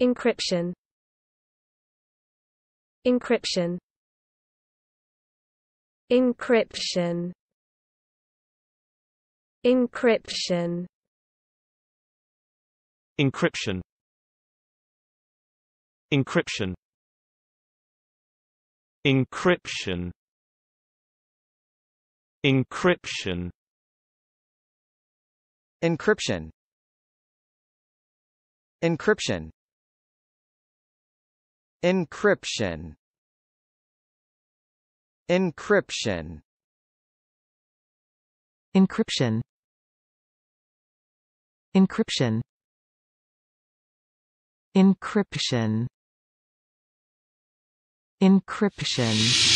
Encryption Encryption Encryption Encryption Encryption Encryption Encryption Encryption Encryption Encryption Encryption Encryption Encryption Encryption Encryption Encryption